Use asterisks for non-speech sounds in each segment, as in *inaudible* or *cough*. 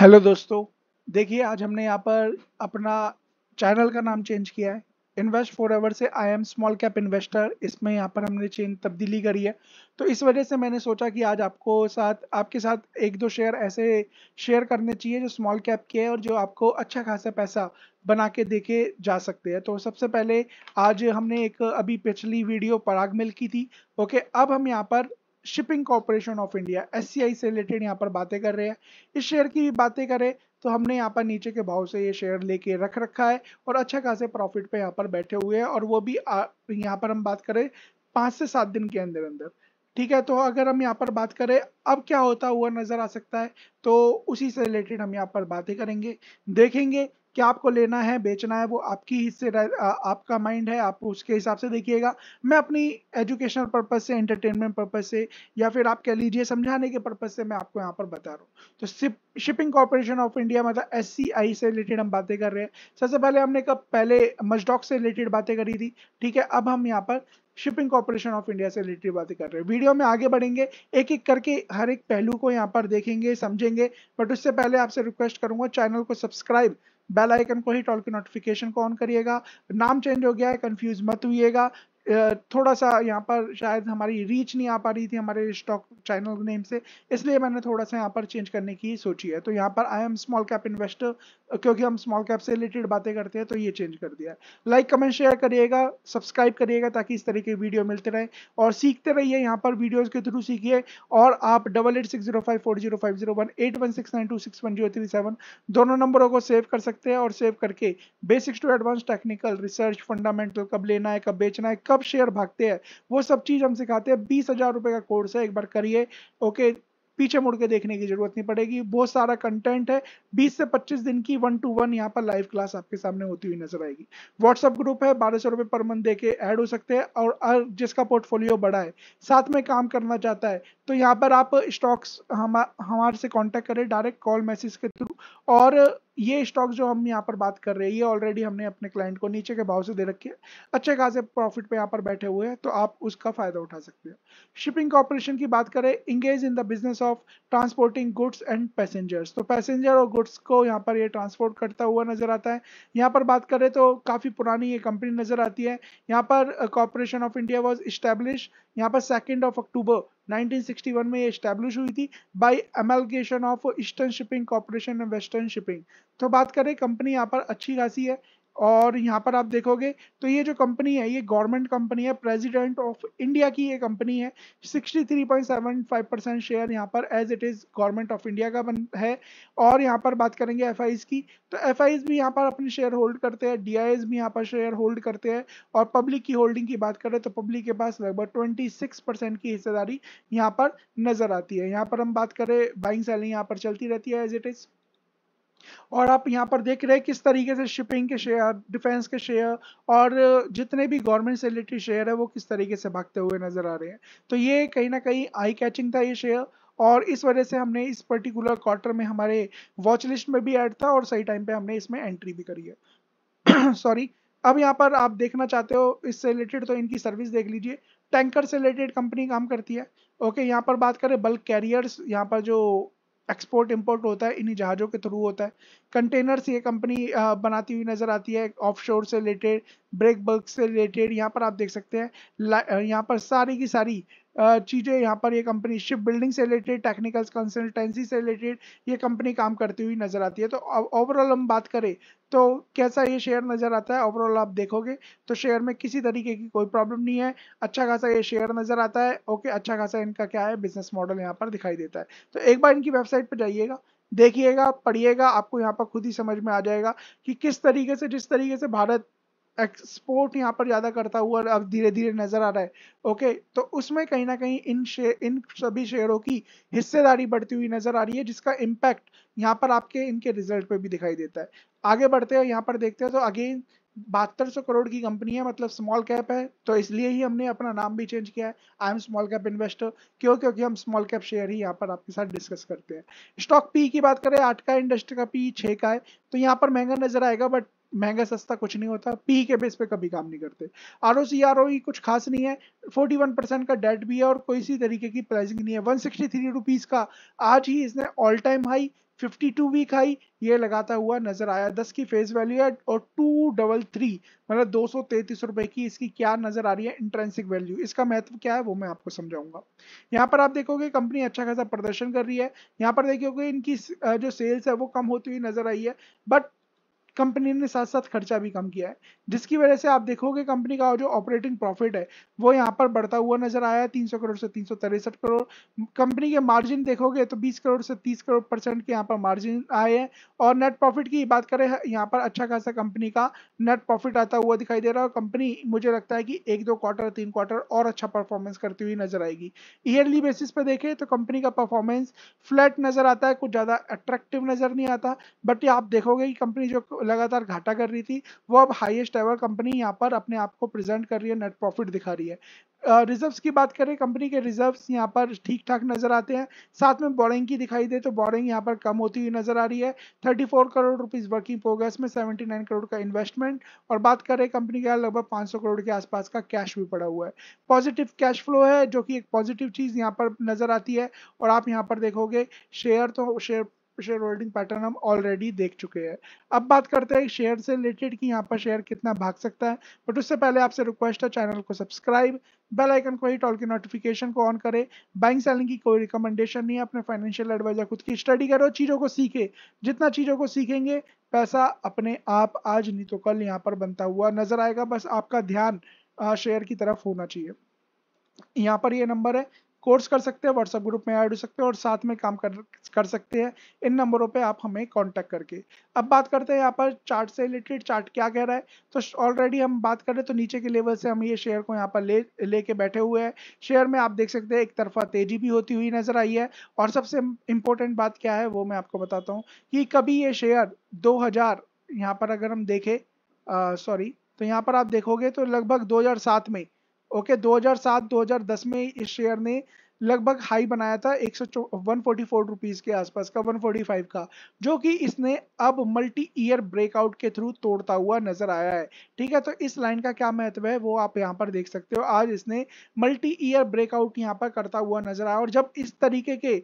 hello दोस्तों देखिए आज हमने यहाँ पर अपना चैनल का नाम चेंज किया है इन्वेस्ट फॉर एवर से I am small cap investor इसमें यहाँ पर हमने चेंज तब्दीली करी है तो इस वजह से मैंने सोचा कि आज आपको साथ आपके साथ एक दो शेयर ऐसे शेयर करने चाहिए जो स्मॉल कैप के हैं और जो आपको अच्छा खासा पैसा बना के देखे जा सकते हैं तो सबसे पहले आज हमने एक अभी पिछली वीडियो पराग मिल की थी ओके अब हम यहाँ पर शिपिंग कॉरपोरेशन ऑफ इंडिया एस से रिलेटेड यहाँ पर बातें कर रहे हैं इस शेयर की बातें करें तो हमने यहाँ पर नीचे के भाव से ये शेयर लेके रख रखा है और अच्छा खासे प्रॉफिट पे यहाँ पर बैठे हुए हैं और वो भी यहाँ पर हम बात करें पाँच से सात दिन के अंदर अंदर ठीक है तो अगर हम यहाँ पर बात करें अब क्या होता हुआ नजर आ सकता है तो उसी से रिलेटेड हम यहाँ पर बातें करेंगे देखेंगे क्या आपको लेना है बेचना है वो आपकी हिस्से आपका माइंड है आप उसके हिसाब से देखिएगा मैं अपनी एजुकेशनल पर्पज से एंटरटेनमेंट पर्पज से या फिर आप कह लीजिए समझाने के पर्पज से मैं आपको यहाँ पर बता रहा हूँ तो ship shipping corporation of India मतलब एस से रिलेटेड हम बातें कर रहे हैं सबसे पहले हमने कब पहले मजडॉक से रिलेटेड बातें करी थी ठीक है अब हम यहाँ पर शिपिंग कॉरपोरेशन ऑफ इंडिया से रिलेटेड बातें कर रहे हैं वीडियो में आगे बढ़ेंगे एक एक करके हर एक पहलू को यहाँ पर देखेंगे समझेंगे बट उससे पहले आपसे रिक्वेस्ट करूंगा चैनल को सब्सक्राइब बेल आइकन को ही टॉल के नोटिफिकेशन को ऑन करिएगा नाम चेंज हो गया है कंफ्यूज मत हुईगा थोड़ा सा यहाँ पर शायद हमारी रीच नहीं आ पा रही थी हमारे स्टॉक चैनल नेम से इसलिए मैंने थोड़ा सा यहाँ पर चेंज करने की सोची है तो यहाँ पर I am small cap investor क्योंकि हम स्मॉल कैप से रिलेटेड बातें करते हैं तो ये चेंज कर दिया है लाइक कमेंट शेयर करिएगा सब्सक्राइब करिएगा ताकि इस तरह के वीडियो मिलते रहें और सीखते रहिए यहाँ पर वीडियोज़ के थ्रू सीखिए और आप double eight six zero five four zero five zero one eight one six nine two six one zero three seven दोनों नंबरों को सेव कर सकते हैं और सेव करके basics to advance technical research fundamental कब लेना है कब बेचना है कब कब शेयर भागते हैं वो सब चीज हम सिखाते हैं बीस हजार रुपए का कोर्स है एक बार करिए ओके पीछे मुड़ के देखने की जरूरत नहीं पड़ेगी बहुत सारा कंटेंट है 20 से 25 दिन की वन टू वन यहाँ पर लाइव क्लास आपके सामने होती हुई नजर आएगी व्हाट्सएप ग्रुप है बारह सौ रुपये पर मंथ दे के ऐड हो सकते हैं और जिसका पोर्टफोलियो बड़ा है साथ में काम करना चाहता है तो यहाँ पर आप स्टॉक्स हम हमारे से कॉन्टैक्ट करें डायरेक्ट कॉल मैसेज के थ्रू और ये स्टॉक जो हम यहाँ पर बात कर रहे हैं ये ऑलरेडी हमने अपने क्लाइंट को नीचे के भाव से दे रखे हैं अच्छे खासे प्रॉफिट पे यहाँ पर बैठे हुए हैं तो आप उसका फायदा उठा सकते हो शिपिंग कॉर्पोरेशन की बात करें engage in the business of transporting goods and passengers तो पैसेंजर और गुड्स को यहाँ पर ये ट्रांसपोर्ट करता हुआ नजर आता है यहाँ पर बात करें तो काफी पुरानी ये कंपनी नजर आती है यहाँ पर corporation of India was establish यहाँ पर सेकेंड ऑफ अक्टूबर 1961 में ये स्टैब्लिश हुई थी by amalgamation of eastern shipping corporation and western shipping तो बात करें कंपनी यहाँ पर अच्छी खासी है और यहाँ पर आप देखोगे तो ये जो कंपनी है ये गवर्नमेंट कंपनी है प्रेसिडेंट ऑफ इंडिया की ये कंपनी है 63.75 परसेंट शेयर यहाँ पर as it is government of India का बन है और यहाँ पर बात करेंगे एफ की तो एफ भी यहाँ पर अपने शेयर होल्ड करते हैं डी भी यहाँ पर शेयर होल्ड करते हैं और पब्लिक की होल्डिंग की बात करें तो पब्लिक के पास लगभग ट्वेंटी की हिस्सेदारी यहाँ पर नज़र आती है यहाँ पर हम बात करें बाइंग सेलिंग यहाँ पर चलती रहती है एज इट इज़ और आप यहाँ पर देख रहे हैं किस तरीके से शिपिंग के शेयर डिफेंस के शेयर और जितने भी गवर्नमेंट से रिलेटेड शेयर है वो किस तरीके से भागते हुए नजर आ रहे हैं तो ये कहीं ना कहीं आई कैचिंग था ये शेयर और इस वजह से हमने इस पर्टिकुलर क्वार्टर में हमारे वॉच लिस्ट में भी ऐड था और सही टाइम पे हमने इसमें एंट्री भी करी है सॉरी *clears throat* अब यहाँ पर आप देखना चाहते हो इससे रिलेटेड तो इनकी सर्विस देख लीजिए टैंकर से रिलेटेड कंपनी काम करती है ओके यहाँ पर बात करें बल्क कैरियर्स यहाँ पर जो एक्सपोर्ट इंपोर्ट होता है इन्हीं जहाज़ों के थ्रू होता है कंटेनर्स ये कंपनी बनाती हुई नज़र आती है ऑफशोर से रिलेटेड ब्रेक बर्ग से रिलेटेड यहाँ पर आप देख सकते हैं यहाँ पर सारी की सारी चीज़ें यहाँ पर ये कंपनी शिप बिल्डिंग से रिलेटेड टेक्निकल कंसल्टेंसी से रिलेटेड ये कंपनी काम करती हुई नज़र आती है तो ओवरऑल हम बात करें तो कैसा ये शेयर नज़र आता है ओवरऑल आप देखोगे तो शेयर में किसी तरीके की कोई प्रॉब्लम नहीं है अच्छा खासा ये शेयर नज़र आता है ओके अच्छा खासा इनका क्या है बिजनेस मॉडल यहाँ पर दिखाई देता है तो एक बार इनकी वेबसाइट पर जाइएगा देखिएगा पढ़िएगा आपको यहाँ पर खुद ही समझ में आ जाएगा कि किस तरीके से जिस तरीके से भारत एक्सपोर्ट यहाँ पर ज़्यादा करता हुआ अब धीरे धीरे नज़र आ रहा है ओके तो उसमें कहीं ना कहीं इन शेयर इन सभी शेयरों की हिस्सेदारी बढ़ती हुई नज़र आ रही है जिसका इम्पैक्ट यहाँ पर आपके इनके रिजल्ट पे भी दिखाई देता है आगे बढ़ते हैं यहाँ पर देखते हैं तो अगेन बहत्तर सौ करोड़ की कंपनी है मतलब स्मॉल कैप है तो इसलिए ही हमने अपना नाम भी चेंज किया है I am small cap investor क्यों क्योंकि हम स्मॉल कैप शेयर ही यहाँ पर आपके साथ डिस्कस करते हैं स्टॉक पी की बात करें आठ का इंडस्ट्री का पी छः का है तो यहाँ पर महंगा नजर आएगा बट महंगा सस्ता कुछ नहीं होता पी के बेस पे कभी काम नहीं करते R O C R O कुछ खास नहीं है 41 परसेंट का डेट भी है और कोई सी तरीके की प्राइसिंग नहीं है 163 रुपीस का आज ही इसने all time high 52 week high ये लगाता हुआ नजर आया 10 की फेस वैल्यू है और टू डबल थ्री मतलब दो सौ तैतीस रुपए की इसकी क्या नजर आ रही है इंट्रेंसिक वैल्यू इसका महत्व क्या है वो मैं आपको समझाऊंगा यहाँ पर आप देखोगे कंपनी अच्छा खासा प्रदर्शन कर रही है यहाँ पर देखोगे इनकी जो सेल्स है वो कम होती हुई नजर आई है बट कंपनी ने साथ साथ खर्चा भी कम किया है जिसकी वजह से आप देखोगे कंपनी का जो ऑपरेटिंग प्रॉफिट है वो यहाँ पर बढ़ता हुआ नजर आया है तीन करोड़ से तीन करोड़ कंपनी के मार्जिन देखोगे तो बीस करोड़ से तीस करोड़ परसेंट के यहाँ पर मार्जिन आए हैं और नेट प्रॉफिट की बात करें यहाँ पर अच्छा खासा कंपनी का नेट प्रॉफिट आता हुआ दिखाई दे रहा है और कंपनी मुझे लगता है कि एक दो क्वार्टर तीन क्वार्टर और अच्छा परफॉर्मेंस करती हुई नजर आएगी ईयरली बेसिस पर देखें तो कंपनी का परफॉर्मेंस फ्लैट नजर आता है कुछ ज़्यादा अट्रैक्टिव नजर नहीं आता बट आप देखोगे कि कंपनी जो लगातार घाटा कर रही थी वो अब हाईएस्ट एवर कंपनी यहाँ पर अपने आप को प्रेजेंट कर रही है नेट प्रॉफिट दिखा रही है रिजर्व्स uh, की बात करें कंपनी के रिजर्व्स यहाँ पर ठीक ठाक नजर आते हैं साथ में बोरिंग की दिखाई दे तो बोरिंग यहाँ पर कम होती हुई नजर आ रही है 34 करोड़ रुपीस वर्किंग प्रोग्रेस में 79 करोड़ का इन्वेस्टमेंट और बात करें कंपनी का लगभग 500 करोड़ के आसपास का कैश भी पड़ा हुआ है पॉजिटिव कैश फ्लो है जो कि एक पॉजिटिव चीज़ यहाँ पर नजर आती है और आप यहाँ पर देखोगे शेयर तो शेयर शेयर होल्डिंग पैटर्न हम ऑलरेडी देख चुके हैं अब बात करते हैं शेयर से रिलेटेड कि यहाँ पर शेयर कितना भाग सकता है बट उससे पहले आपसे रिक्वेस्ट है चैनल को सब्सक्राइब बेल आइकन को ही टॉल की नोटिफिकेशन को ऑन करें बैंक सेलिंग की कोई रिकमेंडेशन नहीं है अपने फाइनेंशियल एडवाइजर खुद की स्टडी करो चीज़ों को सीखे जितना चीज़ों को सीखेंगे पैसा अपने आप आज नहीं तो कल यहाँ पर बनता हुआ नजर आएगा बस आपका ध्यान शेयर की तरफ होना चाहिए यहाँ पर ये नंबर है कोर्स कर सकते हैं व्हाट्सअप ग्रुप में ऐड हो सकते हैं और साथ में काम कर कर सकते हैं इन नंबरों पे आप हमें कांटेक्ट करके अब बात करते हैं यहाँ पर चार्ट से रिलेटेड चार्ट क्या कह रहा है तो ऑलरेडी हम बात कर रहे हैं तो नीचे के लेवल से हम ये शेयर को यहाँ पर ले लेके बैठे हुए हैं शेयर में आप देख सकते हैं एक तरफा तेजी भी होती हुई नजर आई है और सबसे इम्पोर्टेंट बात क्या है वो मैं आपको बताता हूँ कि कभी ये शेयर दो हजार यहाँ पर अगर हम देखें सॉरी तो यहाँ पर आप देखोगे तो लगभग दो में ओके 2007-2010 में इस शेयर ने लगभग हाई बनाया था एक सौ वन के आसपास का 145 का जो कि इसने अब मल्टी ईयर ब्रेकआउट के थ्रू तोड़ता हुआ नजर आया है ठीक है तो इस लाइन का क्या महत्व है वो आप यहाँ पर देख सकते हो आज इसने मल्टी ईयर ब्रेकआउट यहाँ पर करता हुआ नजर आया और जब इस तरीके के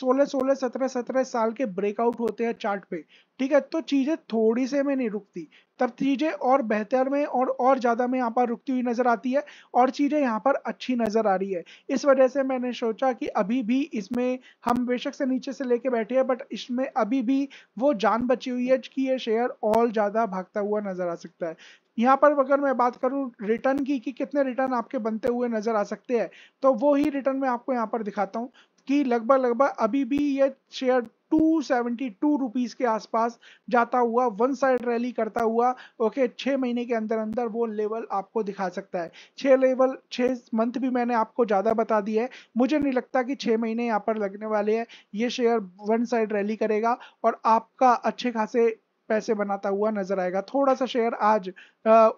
सोलह सोलह सत्रह सत्रह साल के ब्रेकआउट होते हैं चार्ट पे ठीक है तो चीजें थोड़ी से में नहीं रुकती तब चीज़ें और बेहतर में और और ज़्यादा में यहाँ पर रुकती हुई नज़र आती है और चीज़ें यहाँ पर अच्छी नज़र आ रही है इस वजह से मैंने सोचा कि अभी भी इसमें हम बेशक से नीचे से लेके बैठे हैं बट इसमें अभी भी वो जान बची हुई है कि ये शेयर और ज़्यादा भागता हुआ नज़र आ सकता है यहाँ पर अगर मैं बात करूँ रिटर्न की कि कितने रिटर्न आपके बनते हुए नजर आ सकते हैं तो वो ही रिटर्न मैं आपको यहाँ पर दिखाता हूँ कि लगभग लगभग अभी भी ये शेयर 272 रुपीस के आसपास जाता हुआ वन साइड रैली करता हुआ ओके छः महीने के अंदर अंदर वो लेवल आपको दिखा सकता है छः लेवल छः मंथ भी मैंने आपको ज़्यादा बता दी है मुझे नहीं लगता कि छः महीने यहाँ पर लगने वाले हैं ये शेयर वन साइड रैली करेगा और आपका अच्छे खासे पैसे बनाता हुआ नजर आएगा थोड़ा सा शेयर आज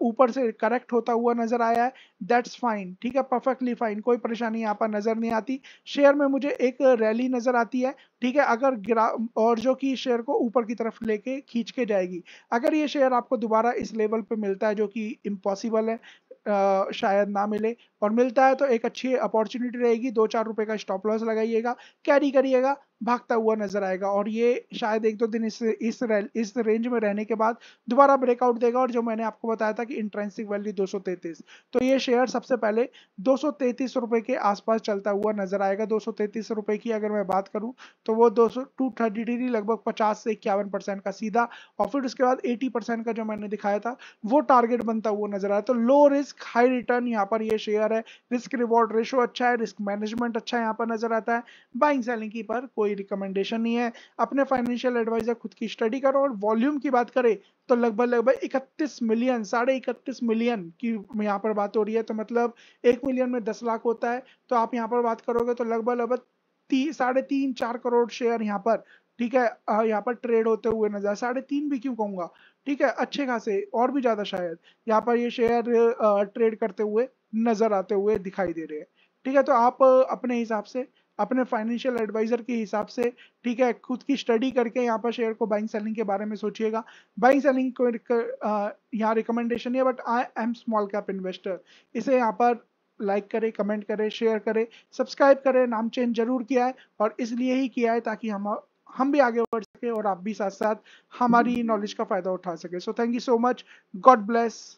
ऊपर से करेक्ट होता हुआ नजर आया है दैट्स फाइन ठीक है परफेक्टली फाइन कोई परेशानी यहाँ पर नजर नहीं आती शेयर में मुझे एक रैली नजर आती है ठीक है अगर गिरा और जो कि शेयर को ऊपर की तरफ लेके खींच के जाएगी अगर ये शेयर आपको दोबारा इस लेवल पे मिलता है जो कि इम्पॉसिबल है आ, शायद ना मिले और मिलता है तो एक अच्छी अपॉर्चुनिटी रहेगी दो चार रुपए का स्टॉप लॉस लगाइएगा कैरी करिएगा भागता हुआ नजर आएगा और ये शायद एक दो दिन इस इस इस रेंज में रहने के बाद दोबारा ब्रेकआउट देगा और जो मैंने आपको बताया था कि इंट्रेंसिक वैल्यू 233 तो ये शेयर सबसे पहले दो रुपए के आसपास चलता हुआ नजर आएगा दो रुपए की अगर मैं बात करूं तो वो दो सौ लगभग पचास से इक्यावन परसेंट का सीधा और फिर उसके बाद एटी परसेंट का जो मैंने दिखाया था वो टारगेट बनता हुआ नजर आया तो लो रिस्क हाई रिटर्न यहाँ पर यह शेयर है रिस्क रिवॉर्ड रेशो अच्छा है रिस्क मैनेजमेंट अच्छा यहाँ पर नजर आता है बाइंग सेलिंग की पर कोई कोई रिकमेंडेशन नहीं है अपने फाइनेंशियल एडवाइजर खुद की स्टडी करो और वॉल्यूम की बात करें तो लगभग लगभग इकतीस मिलियन साढ़े इकतीस मिलियन की यहाँ पर बात हो रही है तो मतलब एक मिलियन में दस लाख होता है तो आप यहाँ पर बात करोगे तो लगभग लगभग ती, साढ़े तीन चार करोड़ शेयर यहाँ पर ठीक है यहाँ पर ट्रेड होते हुए नजर साढ़े तीन भी क्यों कहूंगा ठीक है अच्छे खासे और भी ज़्यादा शायद यहाँ पर ये शेयर ट्रेड करते हुए नजर आते हुए दिखाई दे रहे हैं ठीक है तो आप अपने हिसाब से अपने फाइनेंशियल एडवाइजर के हिसाब से ठीक है खुद की स्टडी करके यहाँ पर शेयर को बाइंग सेलिंग के बारे में सोचिएगा बाइंग सेलिंग को यहाँ रिकमेंडेशन है but I M small cap investor इसे यहाँ पर लाइक करें कमेंट करें शेयर करें सब्सक्राइब करें नाम चेंज जरूर किया है और इसलिए ही किया है ताकि हम हम भी आगे बढ़ सके और आप भी साथ साथ हमारी नॉलेज का फायदा उठा सके so thank you so much god bless